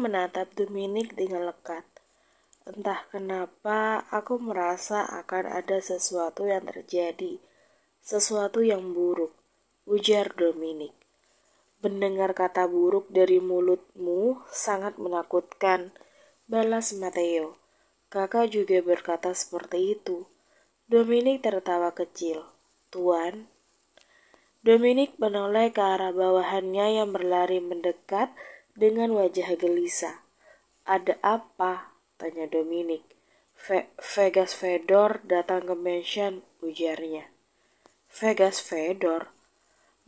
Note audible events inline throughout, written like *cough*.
menatap Dominic dengan lekat. Entah kenapa, aku merasa akan ada sesuatu yang terjadi, sesuatu yang buruk, ujar Dominic. Mendengar kata buruk dari mulutmu sangat menakutkan, balas Matteo. Kakak juga berkata seperti itu. Dominic tertawa kecil. Tuan, Dominic menoleh ke arah bawahannya yang berlari mendekat dengan wajah gelisah. Ada apa? tanya Dominic. Ve Vegas Fedor datang ke mansion, ujarnya. Vegas Fedor?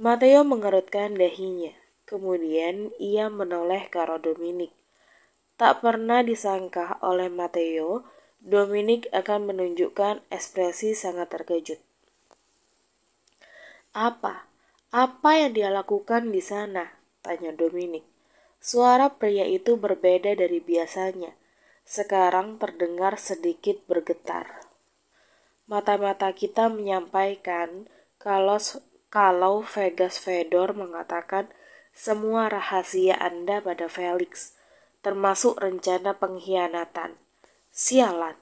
Mateo mengerutkan dahinya. Kemudian ia menoleh ke arah Dominic. Tak pernah disangka oleh Mateo, Dominic akan menunjukkan ekspresi sangat terkejut. Apa? Apa yang dia lakukan di sana? Tanya Dominic. Suara pria itu berbeda dari biasanya. Sekarang terdengar sedikit bergetar. Mata-mata kita menyampaikan kalau kalau Vegas Fedor mengatakan semua rahasia Anda pada Felix, termasuk rencana pengkhianatan. Sialan.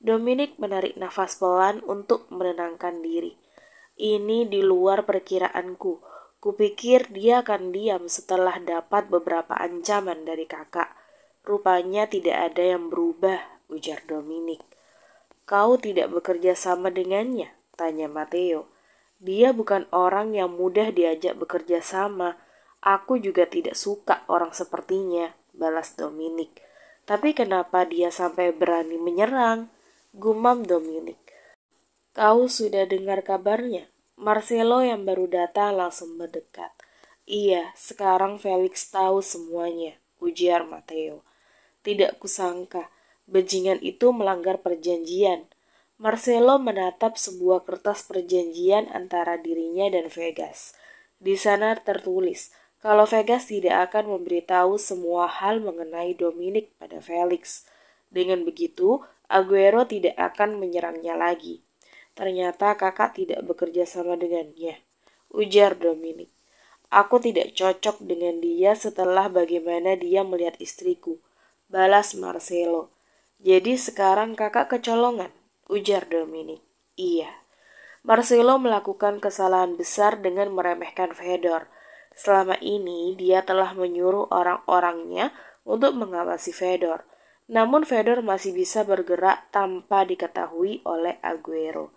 Dominic menarik nafas pelan untuk menenangkan diri. Ini di luar perkiraanku. Kupikir dia akan diam setelah dapat beberapa ancaman dari kakak. Rupanya tidak ada yang berubah, ujar Dominic. Kau tidak bekerja sama dengannya, tanya Matteo. Dia bukan orang yang mudah diajak bekerja sama. Aku juga tidak suka orang sepertinya, balas Dominic. Tapi kenapa dia sampai berani menyerang? Gumam Dominic. Kau sudah dengar kabarnya? Marcelo yang baru datang langsung mendekat. Iya, sekarang Felix tahu semuanya, ujar Matteo. Tidak kusangka, bajingan itu melanggar perjanjian. Marcelo menatap sebuah kertas perjanjian antara dirinya dan Vegas. Di sana tertulis, kalau Vegas tidak akan memberitahu semua hal mengenai Dominic pada Felix. Dengan begitu, Aguero tidak akan menyerangnya lagi. Ternyata kakak tidak bekerja sama dengannya, ujar Dominic. Aku tidak cocok dengan dia setelah bagaimana dia melihat istriku, balas Marcelo. Jadi sekarang kakak kecolongan, ujar Dominic. Iya. Marcelo melakukan kesalahan besar dengan meremehkan Fedor. Selama ini dia telah menyuruh orang-orangnya untuk mengawasi Fedor. Namun Fedor masih bisa bergerak tanpa diketahui oleh Aguero.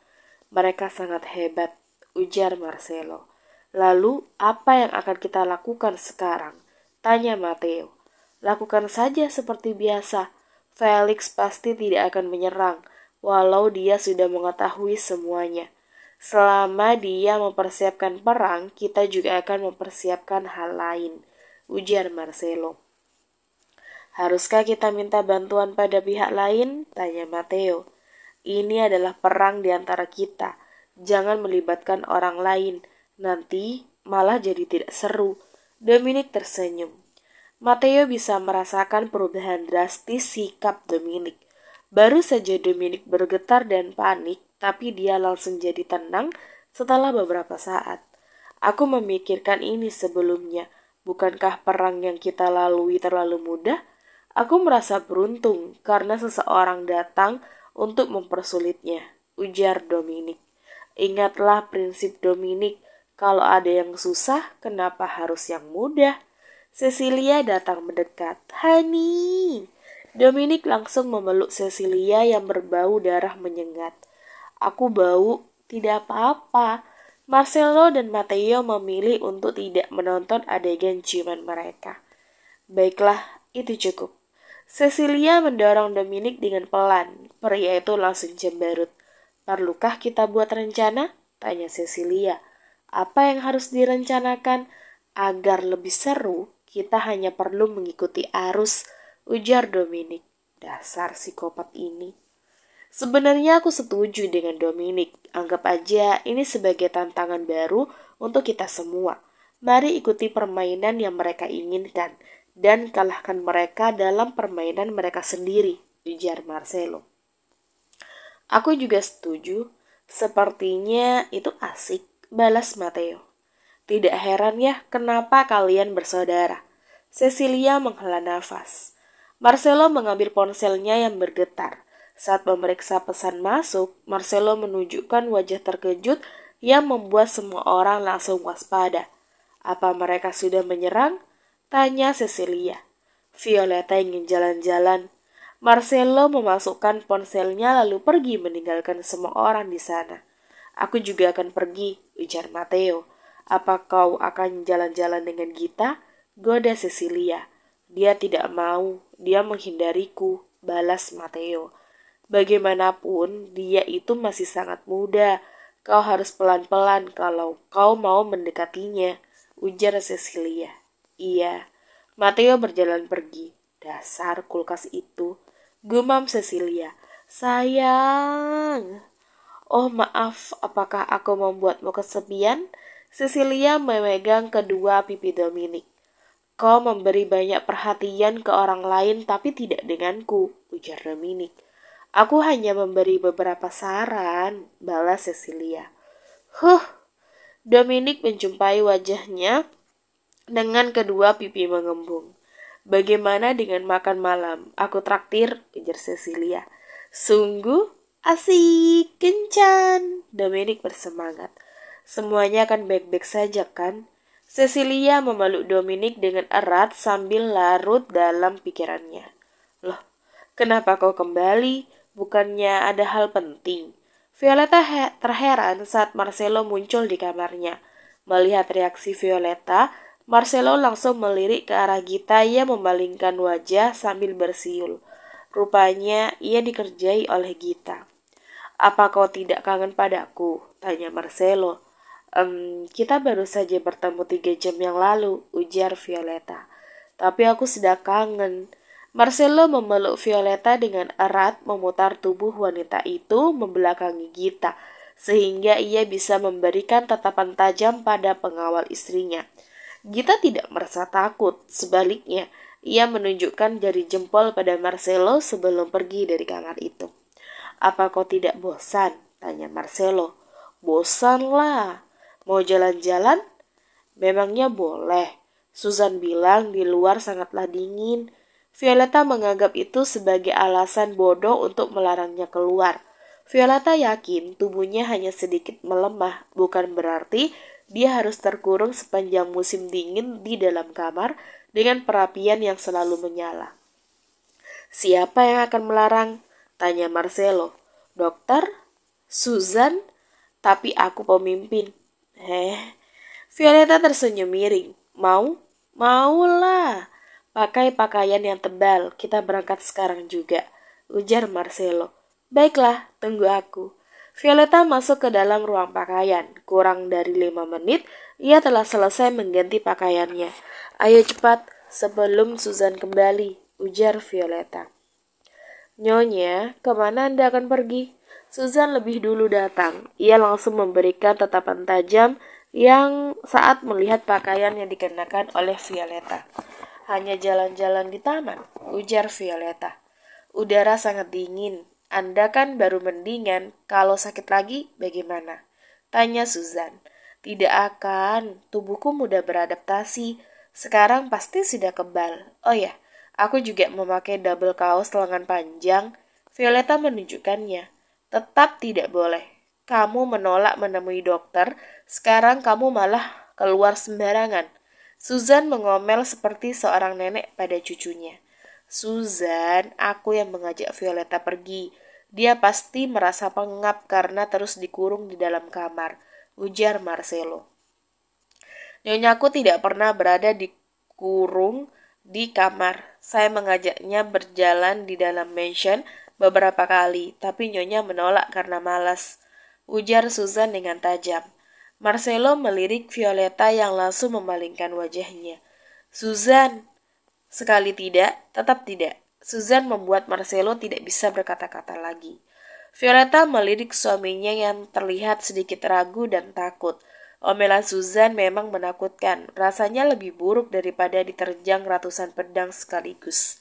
Mereka sangat hebat, ujar Marcelo. Lalu, apa yang akan kita lakukan sekarang? Tanya Matteo. Lakukan saja seperti biasa. Felix pasti tidak akan menyerang, walau dia sudah mengetahui semuanya. Selama dia mempersiapkan perang, kita juga akan mempersiapkan hal lain, ujar Marcelo. Haruskah kita minta bantuan pada pihak lain? Tanya Matteo. Ini adalah perang di antara kita. Jangan melibatkan orang lain. Nanti malah jadi tidak seru. Dominic tersenyum. Matteo bisa merasakan perubahan drastis sikap Dominic. Baru saja Dominic bergetar dan panik, tapi dia langsung jadi tenang setelah beberapa saat. Aku memikirkan ini sebelumnya. Bukankah perang yang kita lalui terlalu mudah? Aku merasa beruntung karena seseorang datang untuk mempersulitnya, ujar Dominic. Ingatlah prinsip Dominic, kalau ada yang susah, kenapa harus yang mudah? Cecilia datang mendekat. Hani! Dominic langsung memeluk Cecilia yang berbau darah menyengat. Aku bau, tidak apa-apa. Marcelo dan Matteo memilih untuk tidak menonton adegan ciuman mereka. Baiklah, itu cukup. Cecilia mendorong Dominic dengan pelan. Pria itu langsung jembarut. Perlukah kita buat rencana? Tanya Cecilia. Apa yang harus direncanakan? Agar lebih seru, kita hanya perlu mengikuti arus, ujar Dominic. Dasar psikopat ini. Sebenarnya aku setuju dengan Dominic. Anggap aja ini sebagai tantangan baru untuk kita semua. Mari ikuti permainan yang mereka inginkan dan kalahkan mereka dalam permainan mereka sendiri, ujar Marcelo. Aku juga setuju, sepertinya itu asik, balas Mateo. Tidak heran ya kenapa kalian bersaudara. Cecilia menghela nafas. Marcelo mengambil ponselnya yang bergetar. Saat memeriksa pesan masuk, Marcelo menunjukkan wajah terkejut yang membuat semua orang langsung waspada. Apa mereka sudah menyerang? Tanya Cecilia. Violeta ingin jalan-jalan. Marcelo memasukkan ponselnya lalu pergi meninggalkan semua orang di sana. Aku juga akan pergi, ujar Matteo. Apa kau akan jalan-jalan dengan Gita? Goda Cecilia. Dia tidak mau, dia menghindariku, balas Matteo. Bagaimanapun, dia itu masih sangat muda. Kau harus pelan-pelan kalau kau mau mendekatinya, ujar Cecilia. Iya, Matteo berjalan pergi. Dasar kulkas itu. Gumam Cecilia. Sayang. Oh maaf, apakah aku membuatmu kesepian? Cecilia memegang kedua pipi Dominic. Kau memberi banyak perhatian ke orang lain tapi tidak denganku, ujar Dominic. Aku hanya memberi beberapa saran, balas Cecilia. Huh, Dominic menjumpai wajahnya dengan kedua pipi mengembung. Bagaimana dengan makan malam? Aku traktir, ujar Cecilia. Sungguh asik, kencan. Dominic bersemangat. Semuanya akan baik-baik saja kan? Cecilia memeluk Dominic dengan erat sambil larut dalam pikirannya. Loh, kenapa kau kembali? Bukannya ada hal penting. Violeta terheran saat Marcelo muncul di kamarnya. Melihat reaksi Violeta, Marcelo langsung melirik ke arah Gita yang membalingkan wajah sambil bersiul. Rupanya ia dikerjai oleh Gita. Apa kau tidak kangen padaku? Tanya Marcelo. Ehm, kita baru saja bertemu tiga jam yang lalu, ujar Violeta. Tapi aku sudah kangen. Marcelo memeluk Violeta dengan erat memutar tubuh wanita itu membelakangi Gita, sehingga ia bisa memberikan tatapan tajam pada pengawal istrinya. Gita tidak merasa takut, sebaliknya ia menunjukkan jari jempol pada Marcelo sebelum pergi dari kamar itu. Apa kau tidak bosan? tanya Marcelo. Bosanlah. Mau jalan-jalan? Memangnya boleh. Susan bilang di luar sangatlah dingin. Violeta menganggap itu sebagai alasan bodoh untuk melarangnya keluar. Violeta yakin tubuhnya hanya sedikit melemah, bukan berarti dia harus terkurung sepanjang musim dingin di dalam kamar dengan perapian yang selalu menyala. Siapa yang akan melarang? Tanya Marcelo. Dokter? Susan? Tapi aku pemimpin. Heh. Violeta tersenyum miring. Mau? Maulah. Pakai pakaian yang tebal. Kita berangkat sekarang juga. Ujar Marcelo. Baiklah, tunggu aku. Violeta masuk ke dalam ruang pakaian. Kurang dari lima menit, ia telah selesai mengganti pakaiannya. Ayo cepat, sebelum Susan kembali, ujar Violeta. Nyonya, kemana Anda akan pergi? Susan lebih dulu datang. Ia langsung memberikan tatapan tajam yang saat melihat pakaian yang dikenakan oleh Violeta. Hanya jalan-jalan di taman, ujar Violeta. Udara sangat dingin, anda kan baru mendingan, kalau sakit lagi bagaimana? Tanya Susan. Tidak akan, tubuhku mudah beradaptasi. Sekarang pasti sudah kebal. Oh ya, aku juga memakai double kaos lengan panjang. Violeta menunjukkannya. Tetap tidak boleh. Kamu menolak menemui dokter, sekarang kamu malah keluar sembarangan. Susan mengomel seperti seorang nenek pada cucunya. Susan, aku yang mengajak Violeta pergi. Dia pasti merasa pengap karena terus dikurung di dalam kamar, ujar Marcelo. nyonya aku tidak pernah berada di kurung di kamar. Saya mengajaknya berjalan di dalam mansion beberapa kali, tapi Nyonya menolak karena malas, ujar Susan dengan tajam. Marcelo melirik Violeta yang langsung memalingkan wajahnya. Susan, Sekali tidak, tetap tidak. Suzanne membuat Marcelo tidak bisa berkata-kata lagi. Violeta melirik suaminya yang terlihat sedikit ragu dan takut. Omelan Suzanne memang menakutkan, rasanya lebih buruk daripada diterjang ratusan pedang sekaligus.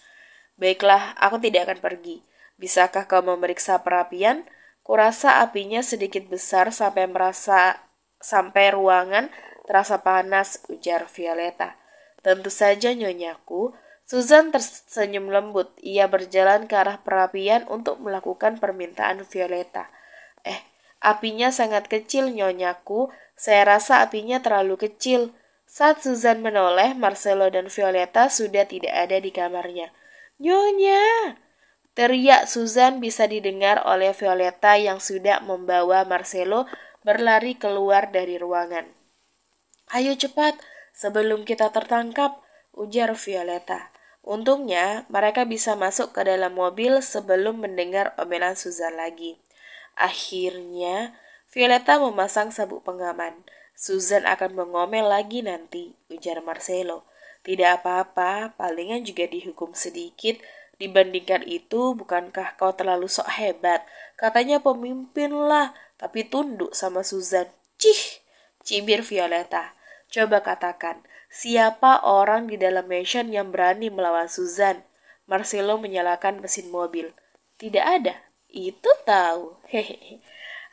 Baiklah, aku tidak akan pergi. Bisakah kau memeriksa perapian? Kurasa apinya sedikit besar sampai merasa sampai ruangan terasa panas, ujar Violeta. Tentu saja nyonyaku, Susan tersenyum lembut. Ia berjalan ke arah perapian untuk melakukan permintaan Violeta. Eh, apinya sangat kecil nyonyaku. Saya rasa apinya terlalu kecil. Saat Susan menoleh, Marcelo dan Violeta sudah tidak ada di kamarnya. Nyonya! Teriak Susan bisa didengar oleh Violeta yang sudah membawa Marcelo berlari keluar dari ruangan. Ayo cepat, Sebelum kita tertangkap, ujar Violeta. Untungnya, mereka bisa masuk ke dalam mobil sebelum mendengar omelan Suzan lagi. Akhirnya, Violeta memasang sabuk pengaman. Susan akan mengomel lagi nanti, ujar Marcelo. Tidak apa-apa, palingan juga dihukum sedikit. Dibandingkan itu, bukankah kau terlalu sok hebat? Katanya pemimpinlah, tapi tunduk sama Susan. Cih, cibir Violeta. Coba katakan, siapa orang di dalam mansion yang berani melawan Susan? Marcelo menyalakan mesin mobil. Tidak ada. Itu tahu. Hehehe.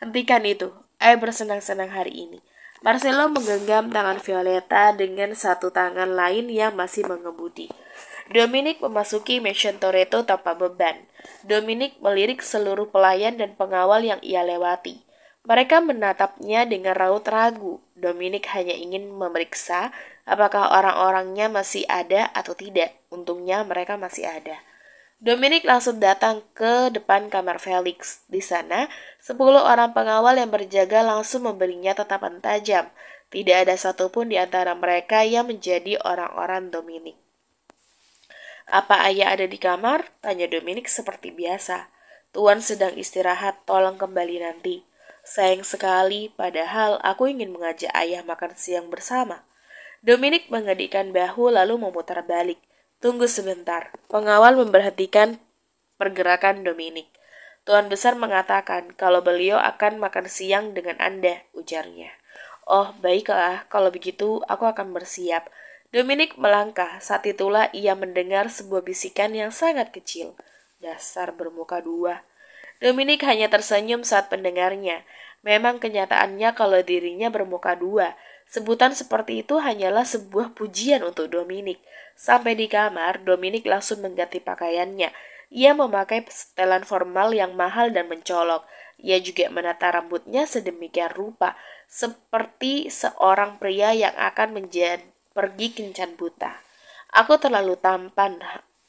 Hentikan itu. Ayo bersenang-senang hari ini. Marcelo menggenggam tangan Violeta dengan satu tangan lain yang masih mengemudi. Dominic memasuki mansion Toretto tanpa beban. Dominic melirik seluruh pelayan dan pengawal yang ia lewati. Mereka menatapnya dengan raut ragu. Dominic hanya ingin memeriksa apakah orang-orangnya masih ada atau tidak. Untungnya mereka masih ada. Dominic langsung datang ke depan kamar Felix. Di sana, sepuluh orang pengawal yang berjaga langsung memberinya tatapan tajam. Tidak ada satupun di antara mereka yang menjadi orang-orang Dominic. Apa ayah ada di kamar? Tanya Dominic seperti biasa. Tuan sedang istirahat, tolong kembali nanti. Sayang sekali, padahal aku ingin mengajak ayah makan siang bersama. Dominic mengedikan bahu lalu memutar balik. Tunggu sebentar. Pengawal memperhatikan pergerakan Dominic. Tuan besar mengatakan kalau beliau akan makan siang dengan Anda, ujarnya. Oh, baiklah, kalau begitu aku akan bersiap. Dominic melangkah, saat itulah ia mendengar sebuah bisikan yang sangat kecil. Dasar bermuka dua. Dominic hanya tersenyum saat pendengarnya. Memang kenyataannya kalau dirinya bermuka dua. Sebutan seperti itu hanyalah sebuah pujian untuk Dominic. Sampai di kamar, Dominic langsung mengganti pakaiannya. Ia memakai setelan formal yang mahal dan mencolok. Ia juga menata rambutnya sedemikian rupa, seperti seorang pria yang akan menjadi pergi kencan buta. Aku terlalu tampan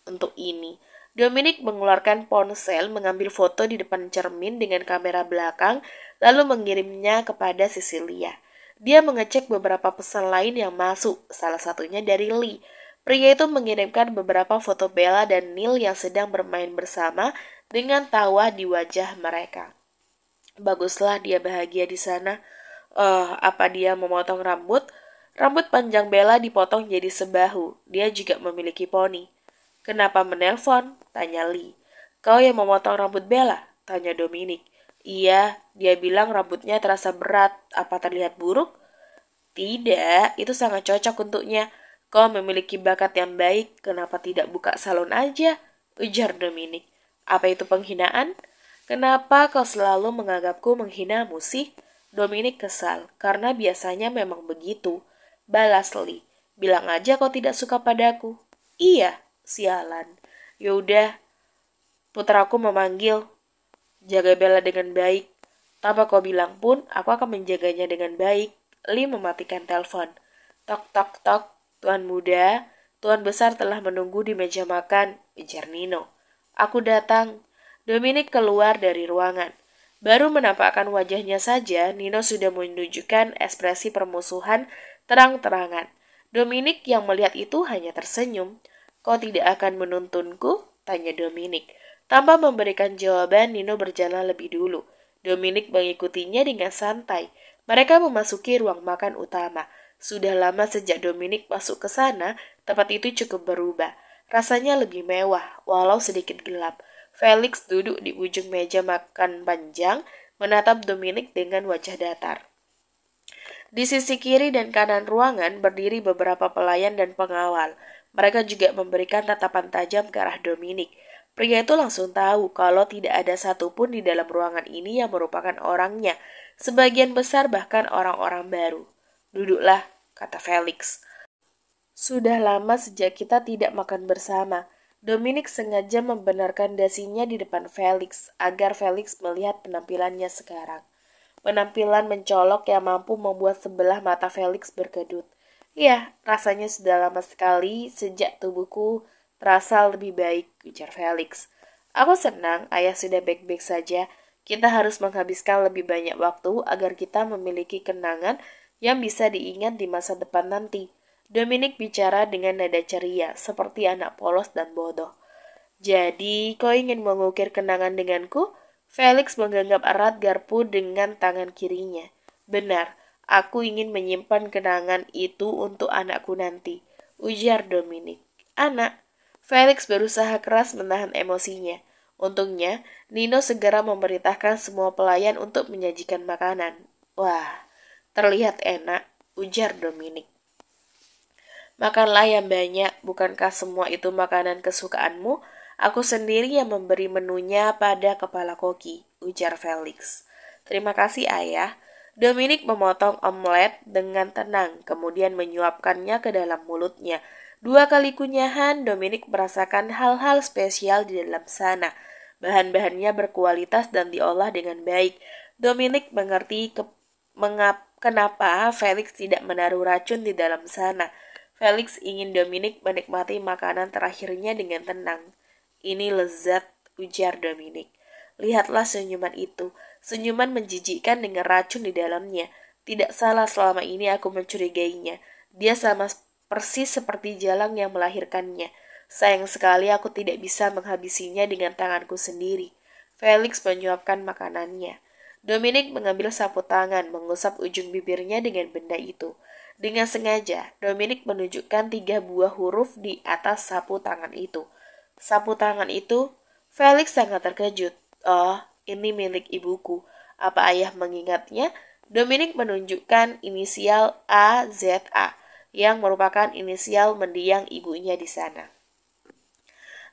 untuk ini. Dominic mengeluarkan ponsel, mengambil foto di depan cermin dengan kamera belakang, lalu mengirimnya kepada Cecilia. Dia mengecek beberapa pesan lain yang masuk, salah satunya dari Lee. Pria itu mengirimkan beberapa foto Bella dan Neil yang sedang bermain bersama dengan tawa di wajah mereka. Baguslah dia bahagia di sana. Uh, apa dia memotong rambut? Rambut panjang Bella dipotong jadi sebahu. Dia juga memiliki poni. Kenapa menelpon? Tanya Lee. Kau yang memotong rambut Bella? Tanya Dominic. Iya, dia bilang rambutnya terasa berat. Apa terlihat buruk? Tidak, itu sangat cocok untuknya. Kau memiliki bakat yang baik, kenapa tidak buka salon aja? Ujar Dominic. Apa itu penghinaan? Kenapa kau selalu menganggapku menghina musik? Dominic kesal, karena biasanya memang begitu. Balas Lee, bilang aja kau tidak suka padaku. Iya, sialan. Yaudah, putraku memanggil. Jaga Bella dengan baik. Tanpa kau bilang pun, aku akan menjaganya dengan baik. Li mematikan telepon. Tok tok tok, Tuan muda, Tuan besar telah menunggu di meja makan, ujar Nino. Aku datang. Dominic keluar dari ruangan. Baru menampakkan wajahnya saja, Nino sudah menunjukkan ekspresi permusuhan terang-terangan. Dominic yang melihat itu hanya tersenyum. Kau tidak akan menuntunku? Tanya Dominic. Tanpa memberikan jawaban, Nino berjalan lebih dulu. Dominic mengikutinya dengan santai. Mereka memasuki ruang makan utama. Sudah lama sejak Dominic masuk ke sana, tempat itu cukup berubah. Rasanya lebih mewah, walau sedikit gelap. Felix duduk di ujung meja makan panjang, menatap Dominic dengan wajah datar. Di sisi kiri dan kanan ruangan berdiri beberapa pelayan dan pengawal. Mereka juga memberikan tatapan tajam ke arah Dominic. Pria itu langsung tahu kalau tidak ada satupun di dalam ruangan ini yang merupakan orangnya, sebagian besar bahkan orang-orang baru. Duduklah, kata Felix. Sudah lama sejak kita tidak makan bersama. Dominic sengaja membenarkan dasinya di depan Felix agar Felix melihat penampilannya sekarang. Penampilan mencolok yang mampu membuat sebelah mata Felix berkedut. Iya, rasanya sudah lama sekali sejak tubuhku terasa lebih baik, ujar Felix. Aku senang ayah sudah baik-baik saja. Kita harus menghabiskan lebih banyak waktu agar kita memiliki kenangan yang bisa diingat di masa depan nanti. Dominic bicara dengan nada ceria, seperti anak polos dan bodoh. Jadi, kau ingin mengukir kenangan denganku? Felix menggenggam erat garpu dengan tangan kirinya. Benar, Aku ingin menyimpan kenangan itu untuk anakku nanti, ujar Dominic. Anak, Felix berusaha keras menahan emosinya. Untungnya, Nino segera memerintahkan semua pelayan untuk menyajikan makanan. Wah, terlihat enak, ujar Dominic. Makanlah yang banyak, bukankah semua itu makanan kesukaanmu? Aku sendiri yang memberi menunya pada kepala koki, ujar Felix. Terima kasih ayah, Dominic memotong omelet dengan tenang, kemudian menyuapkannya ke dalam mulutnya. Dua kali kunyahan, Dominic merasakan hal-hal spesial di dalam sana. Bahan-bahannya berkualitas dan diolah dengan baik. Dominic mengerti ke mengap kenapa Felix tidak menaruh racun di dalam sana. Felix ingin Dominic menikmati makanan terakhirnya dengan tenang. Ini lezat, ujar Dominic. Lihatlah senyuman itu. Senyuman menjijikkan dengan racun di dalamnya. Tidak salah selama ini aku mencurigainya. Dia sama persis seperti jalang yang melahirkannya. Sayang sekali aku tidak bisa menghabisinya dengan tanganku sendiri. Felix menyuapkan makanannya. Dominic mengambil sapu tangan, mengusap ujung bibirnya dengan benda itu. Dengan sengaja, Dominic menunjukkan tiga buah huruf di atas sapu tangan itu. Sapu tangan itu, Felix sangat terkejut. Oh, ini milik ibuku. Apa ayah mengingatnya? Dominic menunjukkan inisial AZA yang merupakan inisial mendiang ibunya di sana.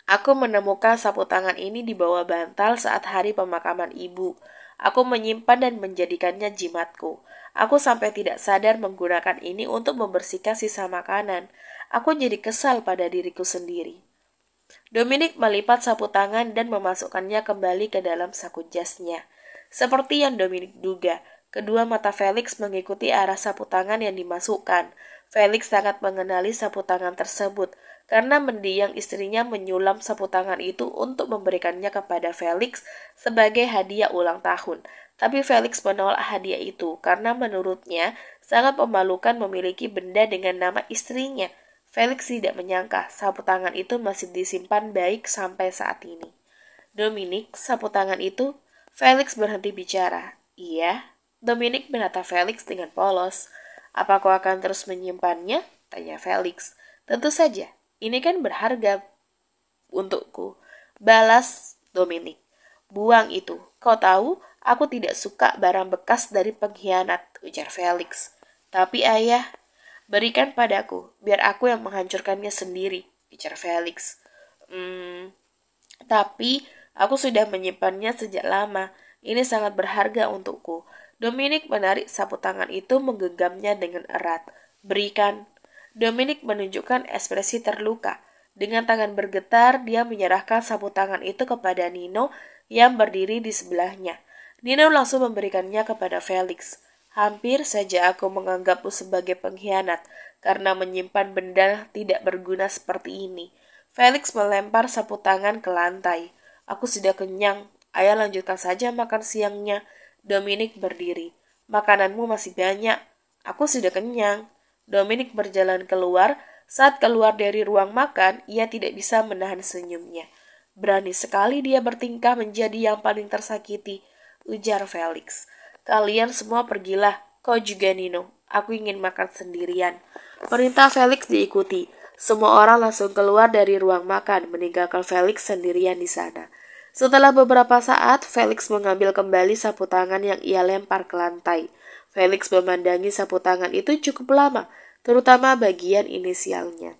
Aku menemukan sapu tangan ini di bawah bantal saat hari pemakaman ibu. Aku menyimpan dan menjadikannya jimatku. Aku sampai tidak sadar menggunakan ini untuk membersihkan sisa makanan. Aku jadi kesal pada diriku sendiri. Dominic melipat sapu tangan dan memasukkannya kembali ke dalam saku jasnya. Seperti yang Dominic duga, kedua mata Felix mengikuti arah sapu tangan yang dimasukkan. Felix sangat mengenali sapu tangan tersebut karena mendiang istrinya menyulam sapu tangan itu untuk memberikannya kepada Felix sebagai hadiah ulang tahun. Tapi Felix menolak hadiah itu karena menurutnya sangat memalukan memiliki benda dengan nama istrinya. Felix tidak menyangka sapu tangan itu masih disimpan baik sampai saat ini. Dominic, sapu tangan itu, Felix berhenti bicara. Iya, Dominic menata Felix dengan polos. Apa kau akan terus menyimpannya? Tanya Felix. Tentu saja, ini kan berharga untukku. Balas Dominic. Buang itu. Kau tahu, aku tidak suka barang bekas dari pengkhianat, ujar Felix. Tapi ayah, Berikan padaku, biar aku yang menghancurkannya sendiri, bicar Felix. Hmm, tapi aku sudah menyimpannya sejak lama. Ini sangat berharga untukku. Dominic menarik sapu tangan itu menggenggamnya dengan erat. Berikan. Dominic menunjukkan ekspresi terluka. Dengan tangan bergetar, dia menyerahkan sapu tangan itu kepada Nino yang berdiri di sebelahnya. Nino langsung memberikannya kepada Felix. Hampir saja aku menganggapmu sebagai pengkhianat karena menyimpan benda tidak berguna seperti ini. Felix melempar sapu tangan ke lantai. Aku sudah kenyang. Ayah lanjutkan saja makan siangnya. Dominic berdiri. Makananmu masih banyak. Aku sudah kenyang. Dominic berjalan keluar. Saat keluar dari ruang makan, ia tidak bisa menahan senyumnya. Berani sekali dia bertingkah menjadi yang paling tersakiti, ujar Felix. Kalian semua pergilah, kau juga Nino. Aku ingin makan sendirian. Perintah Felix diikuti. Semua orang langsung keluar dari ruang makan, meninggalkan Felix sendirian di sana. Setelah beberapa saat, Felix mengambil kembali sapu tangan yang ia lempar ke lantai. Felix memandangi sapu tangan itu cukup lama, terutama bagian inisialnya.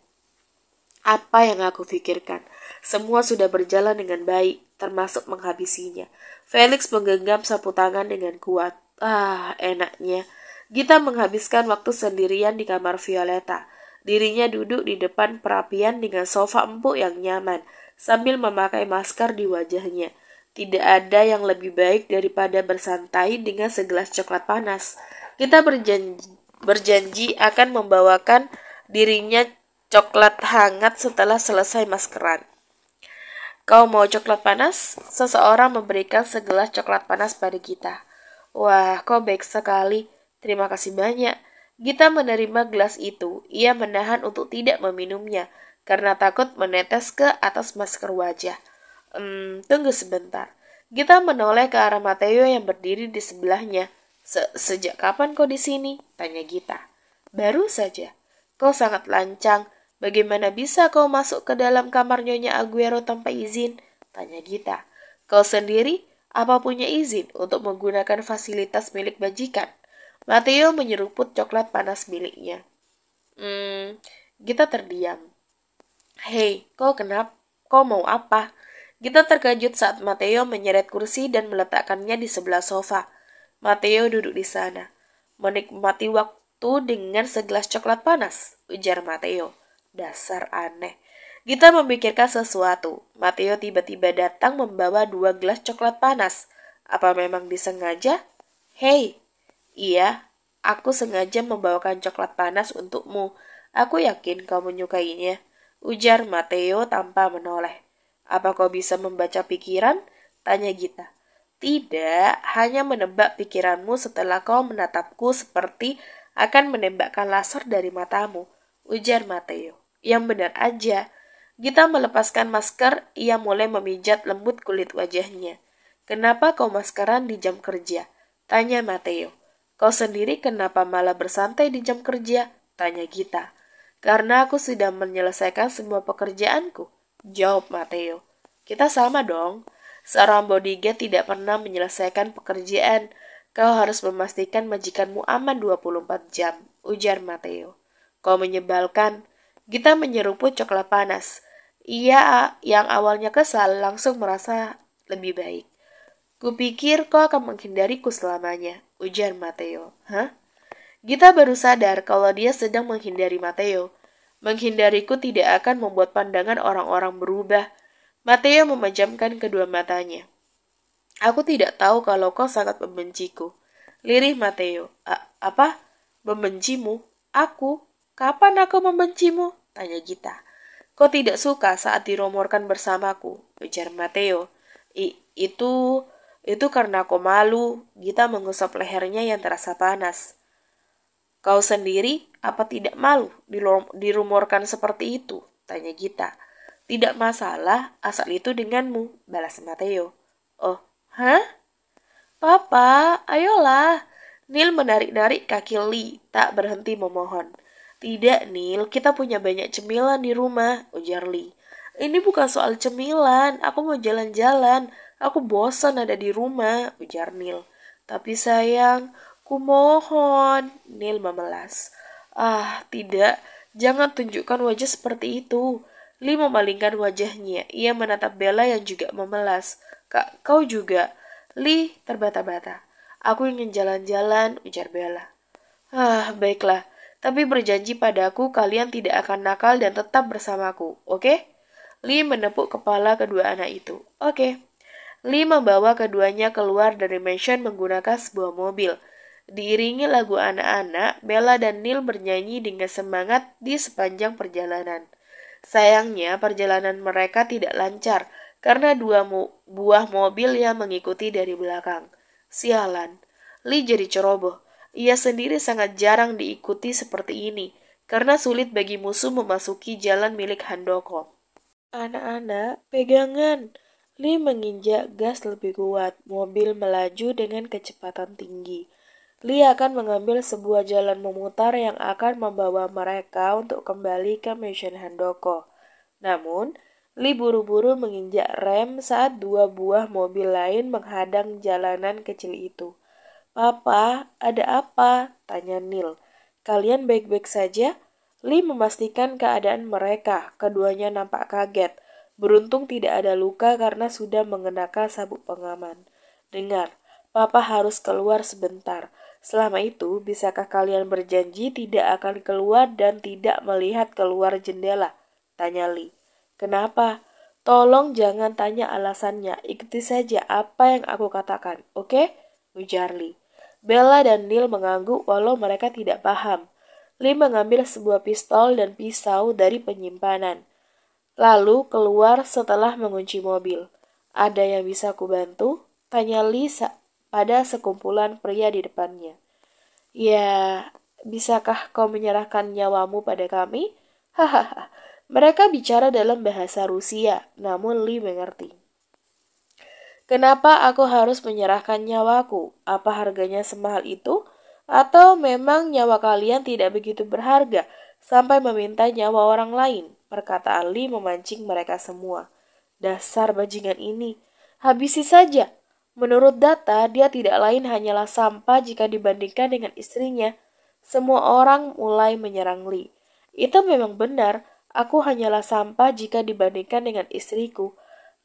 Apa yang aku pikirkan? Semua sudah berjalan dengan baik termasuk menghabisinya. Felix menggenggam sapu tangan dengan kuat. Ah, enaknya. Gita menghabiskan waktu sendirian di kamar Violeta. Dirinya duduk di depan perapian dengan sofa empuk yang nyaman, sambil memakai masker di wajahnya. Tidak ada yang lebih baik daripada bersantai dengan segelas coklat panas. Kita berjanji, berjanji akan membawakan dirinya coklat hangat setelah selesai maskeran. Kau mau coklat panas? Seseorang memberikan segelas coklat panas pada Gita. Wah, kau baik sekali. Terima kasih banyak. Gita menerima gelas itu. Ia menahan untuk tidak meminumnya karena takut menetes ke atas masker wajah. Hmm, tunggu sebentar. Gita menoleh ke arah Mateo yang berdiri di sebelahnya. Se Sejak kapan kau di sini? Tanya Gita. Baru saja. Kau sangat lancang. Bagaimana bisa kau masuk ke dalam kamar Nyonya Aguero tanpa izin? Tanya Gita. Kau sendiri, apa punya izin untuk menggunakan fasilitas milik bajikan? Mateo menyeruput coklat panas miliknya. Hmm, Gita terdiam. Hei, kau kenapa? Kau mau apa? Gita terkejut saat Mateo menyeret kursi dan meletakkannya di sebelah sofa. Mateo duduk di sana, menikmati waktu dengan segelas coklat panas, ujar Mateo. Dasar aneh. Gita memikirkan sesuatu. Matteo tiba-tiba datang membawa dua gelas coklat panas. Apa memang disengaja? Hei, iya, aku sengaja membawakan coklat panas untukmu. Aku yakin kau menyukainya. Ujar Matteo tanpa menoleh. Apa kau bisa membaca pikiran? Tanya Gita. Tidak, hanya menebak pikiranmu setelah kau menatapku seperti akan menembakkan laser dari matamu. Ujar Matteo yang benar aja. Gita melepaskan masker, ia mulai memijat lembut kulit wajahnya. Kenapa kau maskeran di jam kerja? Tanya Mateo. Kau sendiri kenapa malah bersantai di jam kerja? Tanya Gita. Karena aku sudah menyelesaikan semua pekerjaanku. Jawab Mateo. Kita sama dong. Seorang bodyguard tidak pernah menyelesaikan pekerjaan. Kau harus memastikan majikanmu aman 24 jam, ujar Mateo. Kau menyebalkan, Gita menyeruput coklat panas. Ia yang awalnya kesal langsung merasa lebih baik. Kupikir kau akan menghindariku selamanya, ujar Mateo. Hah? Gita baru sadar kalau dia sedang menghindari Mateo. Menghindariku tidak akan membuat pandangan orang-orang berubah. Mateo memejamkan kedua matanya. Aku tidak tahu kalau kau sangat membenciku. Lirih Mateo. apa? Membencimu? Aku? Kapan aku membencimu? Tanya Gita. Kau tidak suka saat diromorkan bersamaku, ujar Mateo. I, itu itu karena kau malu. Gita mengusap lehernya yang terasa panas. Kau sendiri apa tidak malu dirumorkan seperti itu? Tanya Gita. Tidak masalah asal itu denganmu, balas Mateo. Oh, hah? Papa, ayolah. Nil menarik-narik kaki Lee, tak berhenti memohon. Tidak, Nil, kita punya banyak cemilan di rumah, ujar Li Ini bukan soal cemilan, aku mau jalan-jalan. Aku bosan ada di rumah, ujar Nil. Tapi sayang, ku mohon Nil memelas. Ah, tidak, jangan tunjukkan wajah seperti itu. Li memalingkan wajahnya. Ia menatap Bella yang juga memelas. Kak, kau juga. Li terbata-bata. Aku ingin jalan-jalan, ujar Bella. Ah, baiklah. Tapi berjanji padaku kalian tidak akan nakal dan tetap bersamaku, oke? Okay? Lee menepuk kepala kedua anak itu. Oke. Okay. Lee membawa keduanya keluar dari mansion menggunakan sebuah mobil. Diiringi lagu anak-anak, Bella dan Neil bernyanyi dengan semangat di sepanjang perjalanan. Sayangnya, perjalanan mereka tidak lancar karena dua mo buah mobil yang mengikuti dari belakang. Sialan, Lee jadi ceroboh. Ia sendiri sangat jarang diikuti seperti ini, karena sulit bagi musuh memasuki jalan milik Handoko. Anak-anak, pegangan! Lee menginjak gas lebih kuat, mobil melaju dengan kecepatan tinggi. Lee akan mengambil sebuah jalan memutar yang akan membawa mereka untuk kembali ke Mission Handoko. Namun, Lee buru-buru menginjak rem saat dua buah mobil lain menghadang jalanan kecil itu. Papa, ada apa? Tanya Nil. Kalian baik-baik saja? Lee memastikan keadaan mereka. Keduanya nampak kaget. Beruntung tidak ada luka karena sudah mengenakan sabuk pengaman. Dengar, Papa harus keluar sebentar. Selama itu, bisakah kalian berjanji tidak akan keluar dan tidak melihat keluar jendela? Tanya Lee. Kenapa? Tolong jangan tanya alasannya, ikuti saja apa yang aku katakan, oke? Okay? Ujar Lee. Bella dan Neil mengangguk walau mereka tidak paham. Lim mengambil sebuah pistol dan pisau dari penyimpanan. Lalu keluar setelah mengunci mobil. Ada yang bisa kubantu? Tanya Lee pada sekumpulan pria di depannya. Ya, bisakah kau menyerahkan nyawamu pada kami? *laughs* Hahaha, mereka bicara dalam bahasa Rusia, namun Lee mengerti. Kenapa aku harus menyerahkan nyawaku? Apa harganya semahal itu? Atau memang nyawa kalian tidak begitu berharga sampai meminta nyawa orang lain? Perkataan Lee memancing mereka semua. Dasar bajingan ini. Habisi saja. Menurut data, dia tidak lain hanyalah sampah jika dibandingkan dengan istrinya. Semua orang mulai menyerang Li. Itu memang benar, aku hanyalah sampah jika dibandingkan dengan istriku.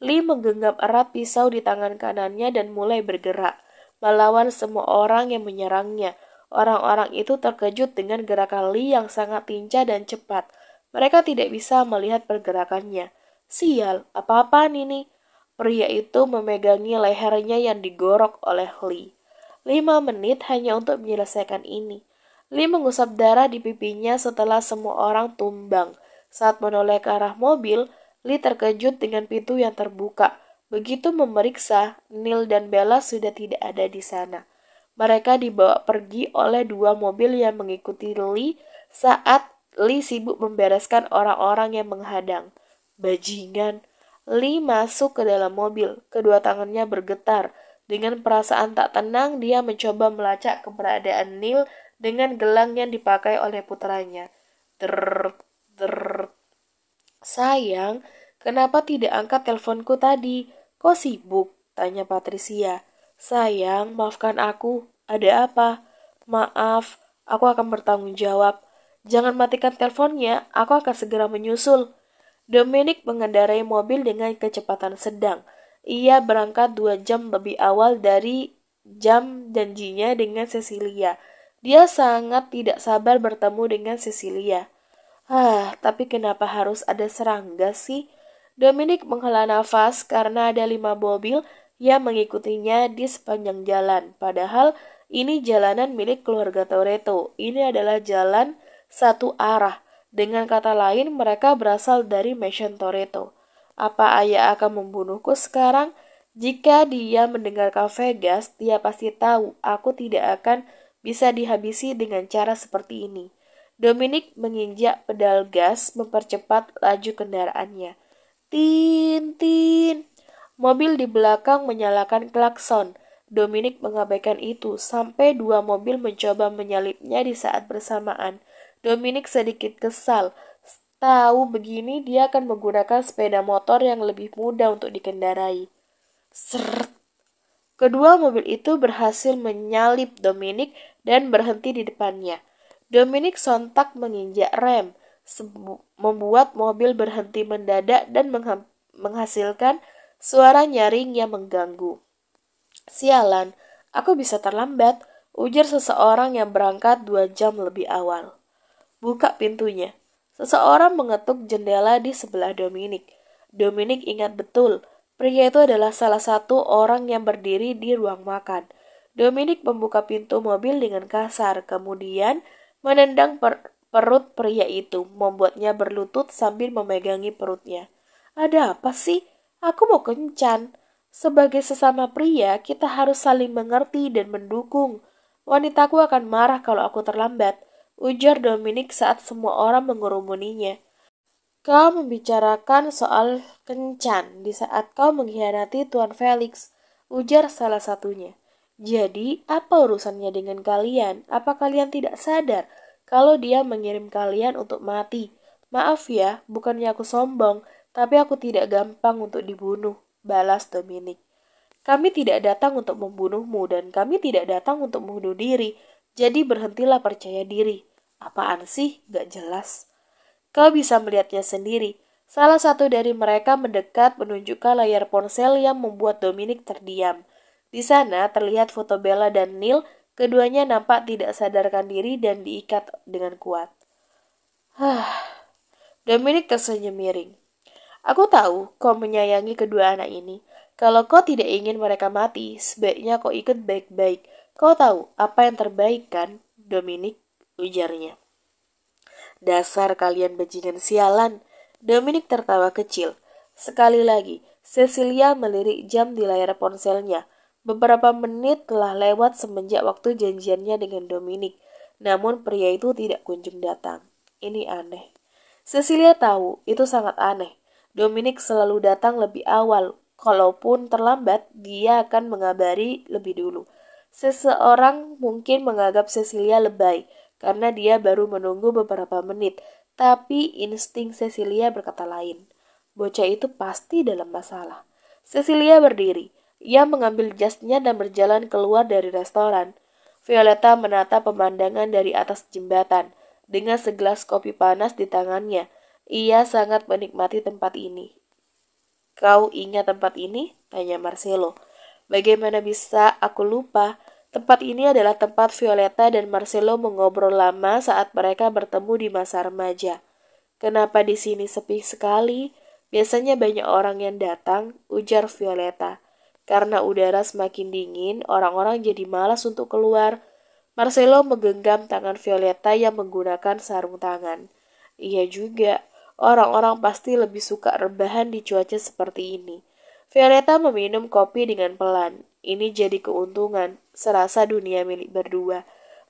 Lee menggenggam erat pisau di tangan kanannya dan mulai bergerak, melawan semua orang yang menyerangnya. Orang-orang itu terkejut dengan gerakan Lee yang sangat lincah dan cepat. Mereka tidak bisa melihat pergerakannya. Sial, apa-apaan ini? Pria itu memegangi lehernya yang digorok oleh Lee. Lima menit hanya untuk menyelesaikan ini. Lee mengusap darah di pipinya setelah semua orang tumbang. Saat menoleh ke arah mobil, Li terkejut dengan pintu yang terbuka. Begitu memeriksa, Neil dan Bella sudah tidak ada di sana. Mereka dibawa pergi oleh dua mobil yang mengikuti Li saat Li sibuk membereskan orang-orang yang menghadang. Bajingan, Li masuk ke dalam mobil. Kedua tangannya bergetar. Dengan perasaan tak tenang, dia mencoba melacak keberadaan Neil dengan gelang yang dipakai oleh putranya. Ter, ter, Sayang, kenapa tidak angkat teleponku tadi? Kok sibuk? Tanya Patricia. Sayang, maafkan aku. Ada apa? Maaf, aku akan bertanggung jawab. Jangan matikan teleponnya, aku akan segera menyusul. Dominic mengendarai mobil dengan kecepatan sedang. Ia berangkat dua jam lebih awal dari jam janjinya dengan Cecilia. Dia sangat tidak sabar bertemu dengan Cecilia. Ah, tapi kenapa harus ada serangga sih? Dominic menghela nafas karena ada lima mobil yang mengikutinya di sepanjang jalan. Padahal ini jalanan milik keluarga Toretto. Ini adalah jalan satu arah. Dengan kata lain, mereka berasal dari Mansion Toretto. Apa ayah akan membunuhku sekarang? Jika dia mendengar kafe gas, dia pasti tahu aku tidak akan bisa dihabisi dengan cara seperti ini. Dominic menginjak pedal gas mempercepat laju kendaraannya. Tin, tin. Mobil di belakang menyalakan klakson. Dominic mengabaikan itu sampai dua mobil mencoba menyalipnya di saat bersamaan. Dominic sedikit kesal. Tahu begini dia akan menggunakan sepeda motor yang lebih mudah untuk dikendarai. Seret. Kedua mobil itu berhasil menyalip Dominic dan berhenti di depannya. Dominic sontak menginjak rem, membuat mobil berhenti mendadak dan menghasilkan suara nyaring yang mengganggu. Sialan, aku bisa terlambat, ujar seseorang yang berangkat dua jam lebih awal. Buka pintunya. Seseorang mengetuk jendela di sebelah Dominic. Dominic ingat betul, pria itu adalah salah satu orang yang berdiri di ruang makan. Dominic membuka pintu mobil dengan kasar, kemudian Menendang per perut pria itu membuatnya berlutut sambil memegangi perutnya. Ada apa sih? Aku mau kencan. Sebagai sesama pria, kita harus saling mengerti dan mendukung. Wanitaku akan marah kalau aku terlambat, ujar Dominic saat semua orang mengerumuninya. Kau membicarakan soal kencan di saat kau mengkhianati Tuan Felix, ujar salah satunya. Jadi, apa urusannya dengan kalian? Apa kalian tidak sadar kalau dia mengirim kalian untuk mati? Maaf ya, bukannya aku sombong, tapi aku tidak gampang untuk dibunuh, balas Dominic. Kami tidak datang untuk membunuhmu dan kami tidak datang untuk membunuh diri, jadi berhentilah percaya diri. Apaan sih? Gak jelas. Kau bisa melihatnya sendiri. Salah satu dari mereka mendekat menunjukkan layar ponsel yang membuat Dominic terdiam. Di sana terlihat foto Bella dan Neil, keduanya nampak tidak sadarkan diri dan diikat dengan kuat. Hah. Dominic tersenyum miring. Aku tahu kau menyayangi kedua anak ini. Kalau kau tidak ingin mereka mati, sebaiknya kau ikut baik-baik. Kau tahu apa yang terbaik kan, Dominic? Ujarnya. Dasar kalian bajingan sialan. Dominic tertawa kecil. Sekali lagi, Cecilia melirik jam di layar ponselnya. Beberapa menit telah lewat semenjak waktu janjiannya dengan Dominic, namun pria itu tidak kunjung datang. Ini aneh. Cecilia tahu itu sangat aneh. Dominic selalu datang lebih awal, kalaupun terlambat dia akan mengabari lebih dulu. Seseorang mungkin menganggap Cecilia lebay karena dia baru menunggu beberapa menit, tapi insting Cecilia berkata lain. Bocah itu pasti dalam masalah. Cecilia berdiri. Ia mengambil jasnya dan berjalan keluar dari restoran. Violeta menata pemandangan dari atas jembatan dengan segelas kopi panas di tangannya. Ia sangat menikmati tempat ini. Kau ingat tempat ini? Tanya Marcelo. Bagaimana bisa aku lupa? Tempat ini adalah tempat Violeta dan Marcelo mengobrol lama saat mereka bertemu di masa remaja. Kenapa di sini sepi sekali? Biasanya banyak orang yang datang, ujar Violeta. Karena udara semakin dingin, orang-orang jadi malas untuk keluar. Marcelo menggenggam tangan Violeta yang menggunakan sarung tangan. Iya juga, orang-orang pasti lebih suka rebahan di cuaca seperti ini. Violeta meminum kopi dengan pelan. Ini jadi keuntungan, serasa dunia milik berdua.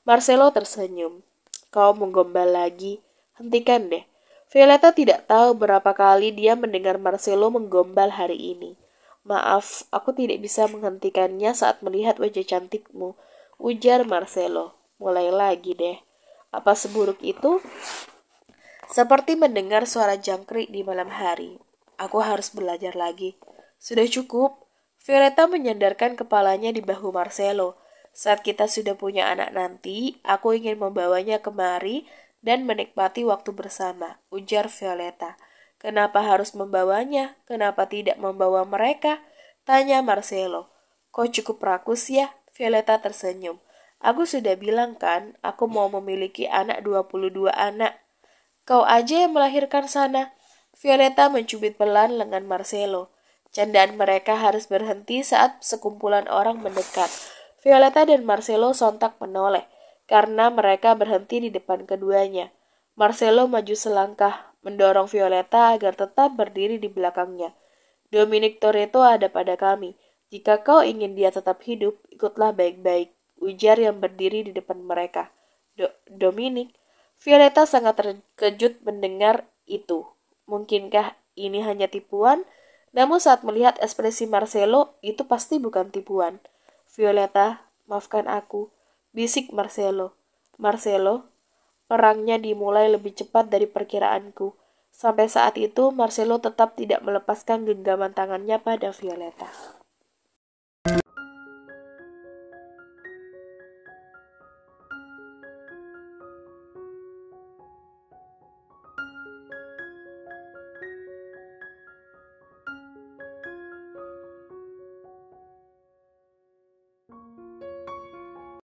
Marcelo tersenyum. Kau menggombal lagi. Hentikan deh. Violeta tidak tahu berapa kali dia mendengar Marcelo menggombal hari ini. Maaf, aku tidak bisa menghentikannya saat melihat wajah cantikmu, ujar Marcelo. Mulai lagi deh. Apa seburuk itu? Seperti mendengar suara jangkrik di malam hari. Aku harus belajar lagi. Sudah cukup. Violeta menyandarkan kepalanya di bahu Marcelo. Saat kita sudah punya anak nanti, aku ingin membawanya kemari dan menikmati waktu bersama, ujar Violeta. Kenapa harus membawanya? Kenapa tidak membawa mereka? Tanya Marcelo. Kau cukup rakus ya? Violeta tersenyum. Aku sudah bilang kan, aku mau memiliki anak 22 anak. Kau aja yang melahirkan sana. Violeta mencubit pelan lengan Marcelo. Candaan mereka harus berhenti saat sekumpulan orang mendekat. Violeta dan Marcelo sontak menoleh karena mereka berhenti di depan keduanya. Marcelo maju selangkah mendorong Violeta agar tetap berdiri di belakangnya. Dominic Toretto ada pada kami. Jika kau ingin dia tetap hidup, ikutlah baik-baik, ujar yang berdiri di depan mereka. Do Dominic, Violeta sangat terkejut mendengar itu. Mungkinkah ini hanya tipuan? Namun saat melihat ekspresi Marcelo, itu pasti bukan tipuan. Violeta, maafkan aku, bisik Marcelo. Marcelo, Perangnya dimulai lebih cepat dari perkiraanku. Sampai saat itu, Marcelo tetap tidak melepaskan genggaman tangannya pada Violeta.